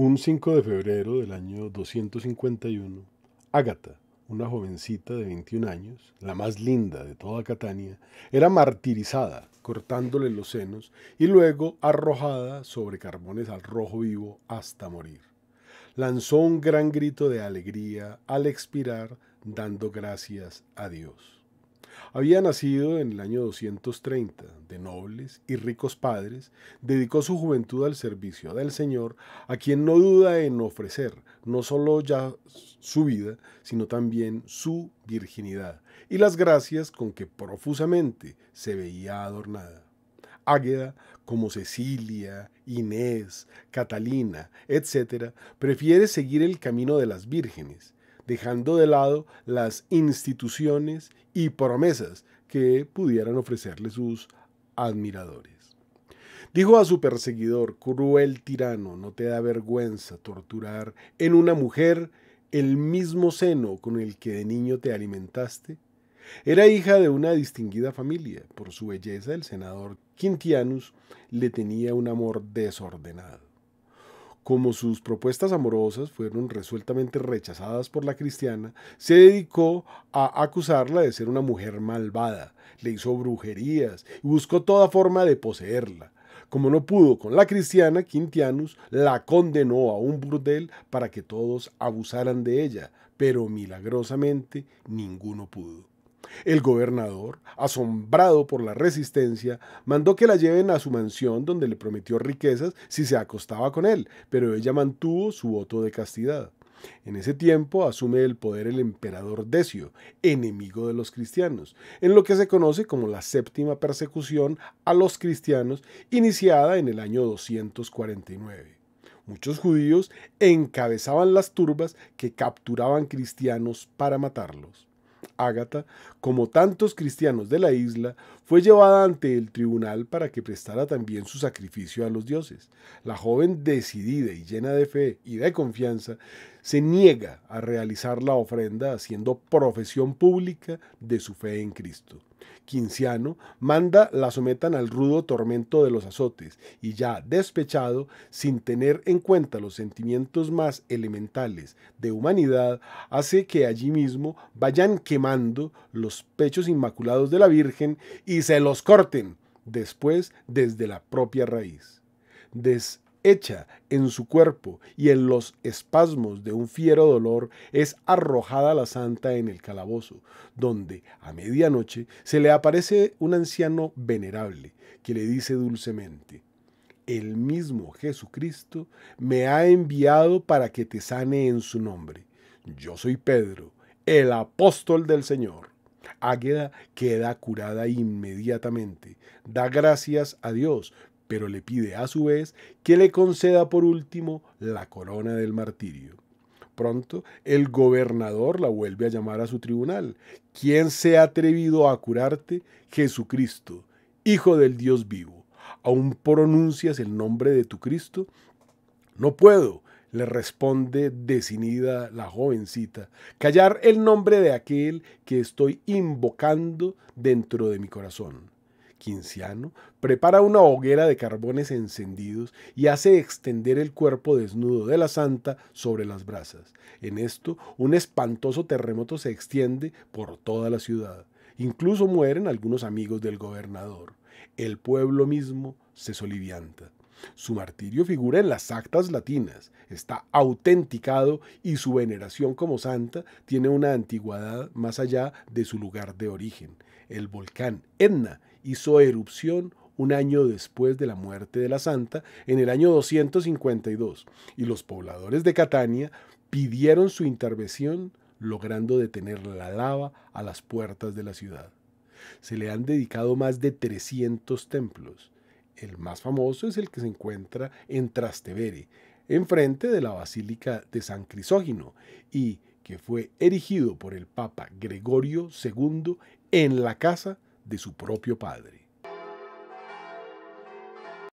Un 5 de febrero del año 251, Ágata, una jovencita de 21 años, la más linda de toda Catania, era martirizada, cortándole los senos y luego arrojada sobre carbones al rojo vivo hasta morir. Lanzó un gran grito de alegría al expirar, dando gracias a Dios. Había nacido en el año 230 de nobles y ricos padres, dedicó su juventud al servicio del Señor, a quien no duda en ofrecer no solo ya su vida, sino también su virginidad y las gracias con que profusamente se veía adornada. Águeda, como Cecilia, Inés, Catalina, etc., prefiere seguir el camino de las vírgenes dejando de lado las instituciones y promesas que pudieran ofrecerle sus admiradores. Dijo a su perseguidor, cruel tirano, no te da vergüenza torturar en una mujer el mismo seno con el que de niño te alimentaste. Era hija de una distinguida familia. Por su belleza, el senador Quintianus le tenía un amor desordenado. Como sus propuestas amorosas fueron resueltamente rechazadas por la cristiana, se dedicó a acusarla de ser una mujer malvada, le hizo brujerías y buscó toda forma de poseerla. Como no pudo con la cristiana, Quintianus la condenó a un burdel para que todos abusaran de ella, pero milagrosamente ninguno pudo. El gobernador, asombrado por la resistencia, mandó que la lleven a su mansión donde le prometió riquezas si se acostaba con él, pero ella mantuvo su voto de castidad. En ese tiempo asume el poder el emperador Decio, enemigo de los cristianos, en lo que se conoce como la séptima persecución a los cristianos iniciada en el año 249. Muchos judíos encabezaban las turbas que capturaban cristianos para matarlos. Ágata, como tantos cristianos de la isla, fue llevada ante el tribunal para que prestara también su sacrificio a los dioses. La joven, decidida y llena de fe y de confianza, se niega a realizar la ofrenda haciendo profesión pública de su fe en Cristo. Quinciano manda la sometan al rudo tormento de los azotes, y ya despechado, sin tener en cuenta los sentimientos más elementales de humanidad, hace que allí mismo vayan quemando los pechos inmaculados de la Virgen y se los corten, después desde la propia raíz hecha en su cuerpo y en los espasmos de un fiero dolor, es arrojada la santa en el calabozo, donde a medianoche se le aparece un anciano venerable que le dice dulcemente, el mismo Jesucristo me ha enviado para que te sane en su nombre. Yo soy Pedro, el apóstol del Señor. Águeda queda curada inmediatamente. Da gracias a Dios, pero le pide a su vez que le conceda por último la corona del martirio. Pronto el gobernador la vuelve a llamar a su tribunal. ¿Quién se ha atrevido a curarte? Jesucristo, Hijo del Dios vivo. ¿Aún pronuncias el nombre de tu Cristo? No puedo, le responde decidida la jovencita, callar el nombre de aquel que estoy invocando dentro de mi corazón. Quinciano prepara una hoguera de carbones encendidos y hace extender el cuerpo desnudo de la santa sobre las brasas. En esto, un espantoso terremoto se extiende por toda la ciudad. Incluso mueren algunos amigos del gobernador. El pueblo mismo se solivianta. Su martirio figura en las actas latinas, está autenticado y su veneración como santa tiene una antigüedad más allá de su lugar de origen. El volcán Etna hizo erupción un año después de la muerte de la santa, en el año 252, y los pobladores de Catania pidieron su intervención logrando detener la lava a las puertas de la ciudad. Se le han dedicado más de 300 templos el más famoso es el que se encuentra en Trastevere, enfrente de la Basílica de San Crisógino, y que fue erigido por el Papa Gregorio II en la casa de su propio padre.